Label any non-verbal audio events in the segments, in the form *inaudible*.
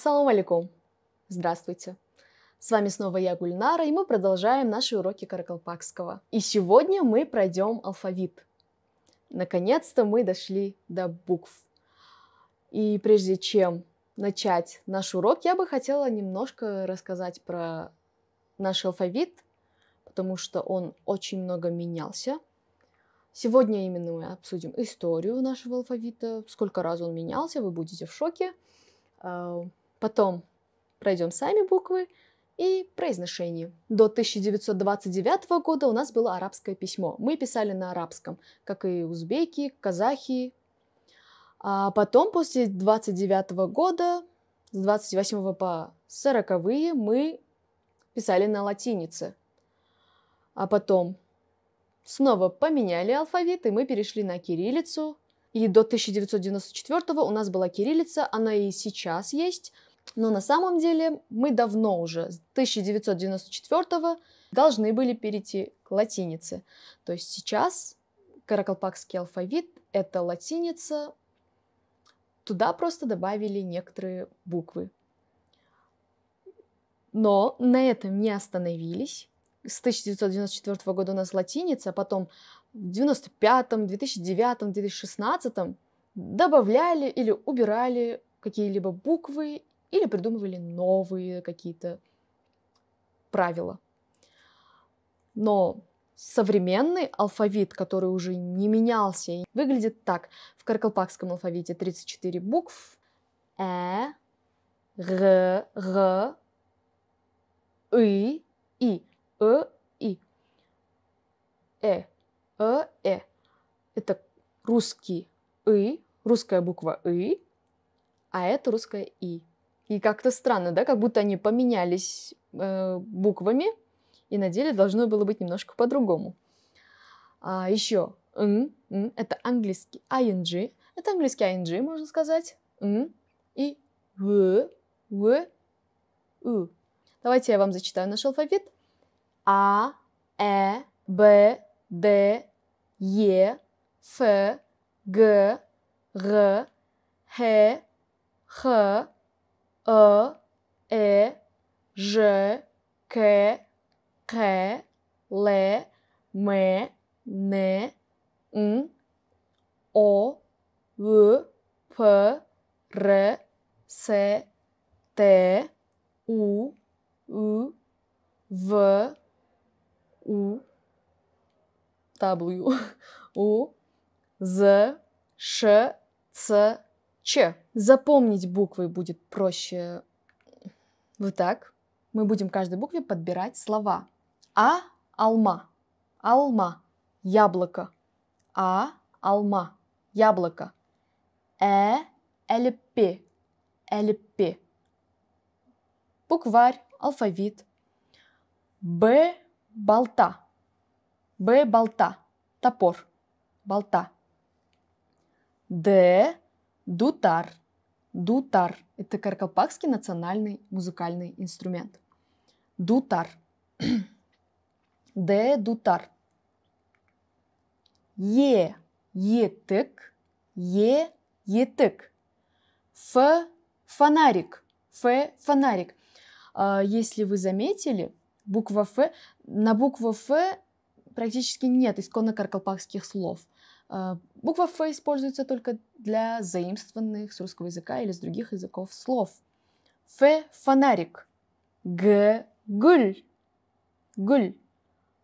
Ассаламу алейкум. Здравствуйте. С вами снова я, Гульнара, и мы продолжаем наши уроки каракалпакского. И сегодня мы пройдем алфавит. Наконец-то мы дошли до букв. И прежде чем начать наш урок, я бы хотела немножко рассказать про наш алфавит, потому что он очень много менялся. Сегодня именно мы обсудим историю нашего алфавита, сколько раз он менялся, вы будете в шоке. А, Потом пройдем сами буквы и произношение. До 1929 года у нас было арабское письмо. Мы писали на арабском, как и узбеки, казахи. А потом, после 29 года, с 28 по 40 мы писали на латинице. А потом снова поменяли алфавит, и мы перешли на кириллицу. И до 1994 у нас была кириллица, она и сейчас есть – но на самом деле мы давно уже, с 1994 должны были перейти к латинице. То есть сейчас каракалпакский алфавит — это латиница, туда просто добавили некоторые буквы. Но на этом не остановились. С 1994 года у нас латиница, а потом в 95, 2009, 2016 добавляли или убирали какие-либо буквы или придумывали новые какие-то правила. Но современный алфавит, который уже не менялся, выглядит так. В каркалпакском алфавите 34 букв. Э, Р, Р, И, И, Э, И. Э, Э, Э. Это русский И, русская буква И, а это русская И. И как-то странно, да, как будто они поменялись э, буквами, и на деле должно было быть немножко по-другому. А еще н, н это английский ing, это английский ing, можно сказать, н и в, в, у. Давайте я вам зачитаю наш алфавит. А, Э, Б, Д, Е, Ф, Г, Р, Х, Х, A, E, J, k R, L, M, N, um, O, U, P, R, C, T, U, U, V, U, W, *laughs* U, Z, Š, C, Ч. Запомнить буквы будет проще. Вот так. Мы будем каждой букве подбирать слова. А – алма. Алма – яблоко. А – алма. Яблоко. Э – элепи. Элепи. Букварь, алфавит. Б – болта. Б – болта. Топор. Болта. Д Дутар. Дутар – это каркалпакский национальный музыкальный инструмент. Дутар. Де дутар. Е. Етык. Е. Етык. Ф. Фонарик. Ф. Фонарик. А, если вы заметили, буква Ф, на букву Ф практически нет исконно каркалпакских слов. А, буква «ф» используется только для заимствованных с русского языка или с других языков слов. «Ф» — фонарик. «Г» — гуль. Гуль.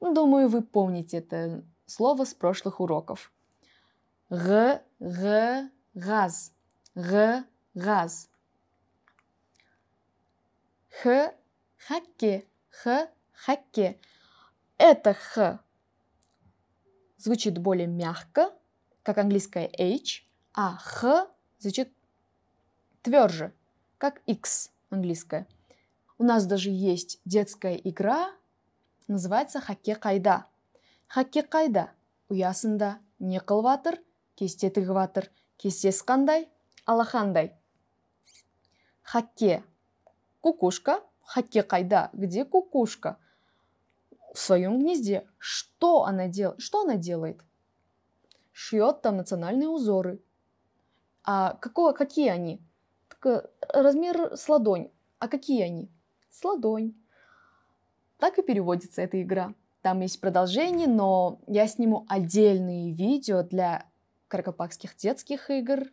Ну, думаю, вы помните это слово с прошлых уроков. «Г» — г — газ. «Г» — газ. «Х» — хаке. «Х» — хаке. Это «х» звучит более мягко, как английское H, а Х звучит тверже, как X английское. У нас даже есть детская игра, называется хаке кайда. Хаке кайда ұясында не қылватыр, кесте тігіватыр, кестесі қандай, алақандай. Хакке – кукушка, хаке кайда, где кукушка – в своем гнезде. Что она делает? Что она делает? Шьет там национальные узоры. А какого, какие они? Так, размер с ладонь. А какие они? С ладонь. Так и переводится эта игра. Там есть продолжение, но я сниму отдельные видео для каракапакских детских игр,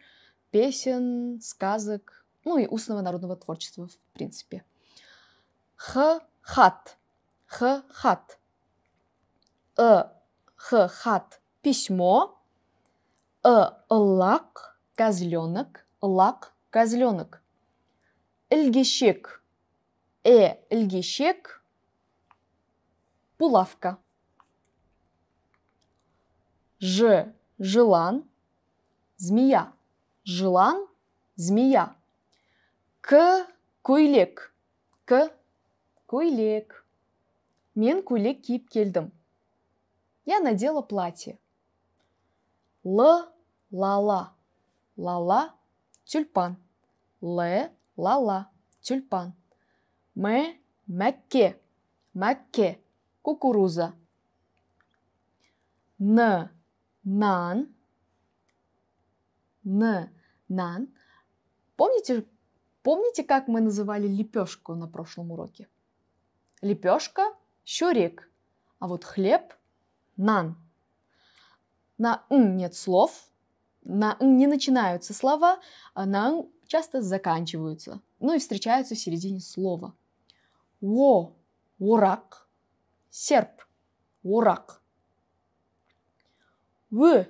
песен, сказок, ну и устного народного творчества, в принципе. Х-хат х хат. Э х хат письмо. Э лак козленок. Лак козленок. Ильгищек. Э ильгищек. Пулавка, Ж желан. Змея. Желан. Змея. К куйлек. К куйлек. Мен көйлек киіп келдім. Я надела платье. Л лала. Лала тюльпан. Л лала тюльпан. М мәкке. Мәкке кукуруза. Н нан. Н нан. Помните, помните, как мы называли лепешку на прошлом уроке? Лепешка щурик, а вот хлеб – нан. На «н» нет слов, на «н» не начинаются слова, а на «н» часто заканчиваются, ну и встречаются в середине слова. Во – урак, серп – урак. В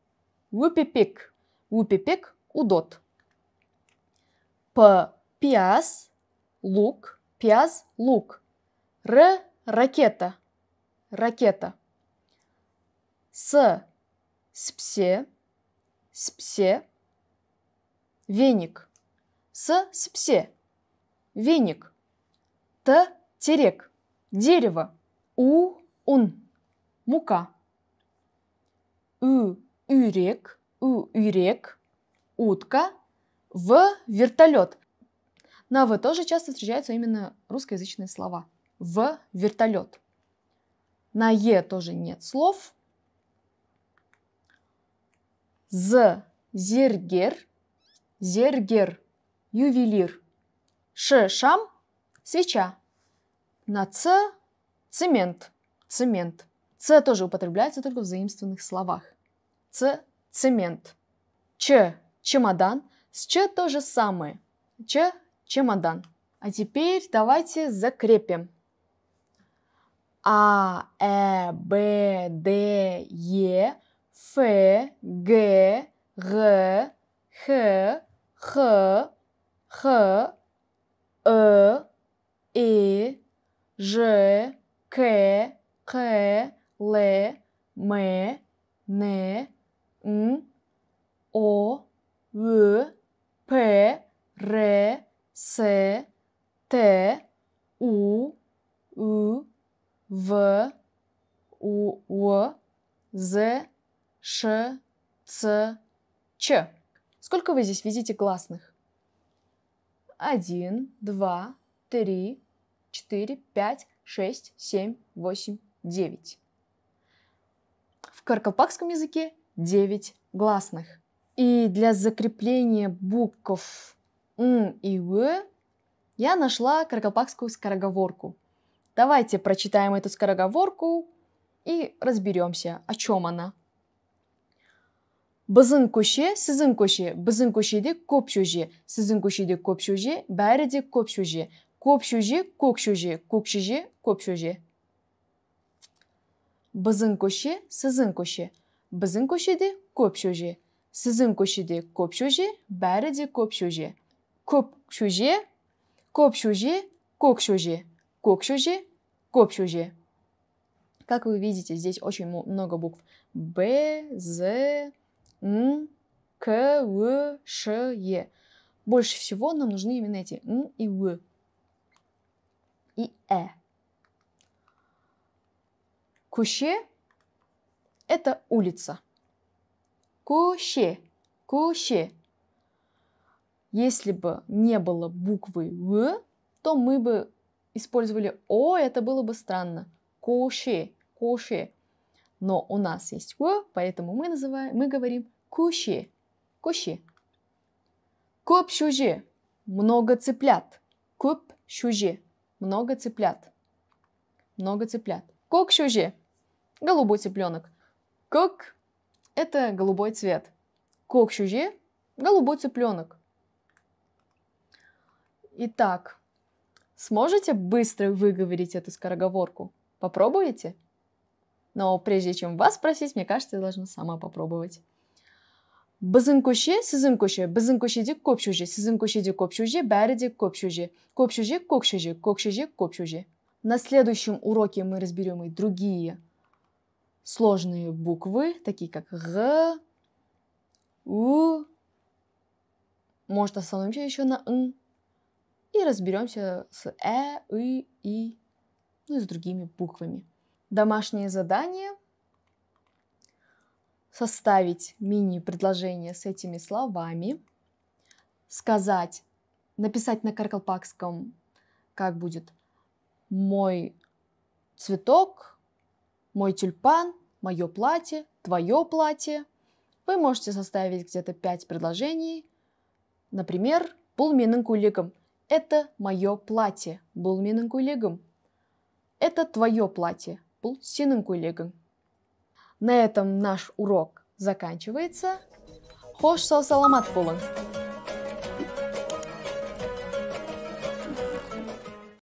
– выпипик, выпипик – удот. П – пиаз, лук, пиаз, лук. Р ракета, ракета. С, спсе, спсе, веник. С, спсе, веник. Т, терек, дерево. У, ун, мука. У, юрек, у, юрек, утка. В, вертолет. На «в» тоже часто встречаются именно русскоязычные слова – в вертолет. На Е тоже нет слов. З – зергер, зергер, ювелир. Ш – шам, свеча. На Ц – цемент, цемент. Ц тоже употребляется только в заимствованных словах. Ц – цемент. Ч – чемодан. С Ч то же самое. Ч – чемодан. А теперь давайте закрепим A, E, B, D, E, F, G, G, H, H, H, E, I, J, K, K, L, M, N, O, P, R, S, T, U, U, в, у, у, з, ш, ц, ч. Сколько вы здесь видите гласных? Один, два, три, четыре, пять, шесть, семь, восемь, девять. В каркалпакском языке девять гласных. И для закрепления букв «н» и «в» я нашла каркалпакскую скороговорку – Давайте прочитаем эту скороговорку и разберемся, о чем она. біздің көше сіздің көше біздің көшеде көп шөже сіздің көшеде көп шөже бәрі де көп шөже көп шөже көк шөже көк шөже көп шөже біздің көше сіздің көше біздің көшеде көп шөже сіздің көшеде көп шөже бәрі де көп шөже көп шөже көп шөже көк шөже кокшужи, копшужи. Как вы видите, здесь очень много букв. Б, З, Н, К, В, Ш, Е. Больше всего нам нужны именно эти Н и В. И Э. Куще – это улица. Куще, куще. Если бы не было буквы В, то мы бы использовали «о», это было бы странно. Куши, куши. Но у нас есть «о», поэтому мы, называем, мы говорим «куши», куши. Куп шужи, много цыплят. Куп шужи, много цыплят. Много цыплят. Кок шужи, голубой цыпленок. Кок – это голубой цвет. Кок шужи – голубой цыпленок. Итак, Сможете быстро выговорить эту скороговорку? Попробуете? Но прежде чем вас спросить, мне кажется, я должна сама попробовать. біздің көше сіздің көше біздің көшеде көп шөже сіздің көшеде көп шөже на следующем уроке мы разберем и другие сложные буквы такие как г у может остановимся еще на н и разберемся с э, и, и, ну и с другими буквами. Домашнее задание – составить мини-предложение с этими словами, сказать, написать на каркалпакском, как будет «мой цветок», «мой тюльпан», «мое платье», «твое платье». Вы можете составить где-то пять предложений, например, «пул менің көйлегім», это мое платье, был менің көйлегім. Это твое платье, был сенің көйлегің. На этом наш урок заканчивается. Хош сау саламат болың!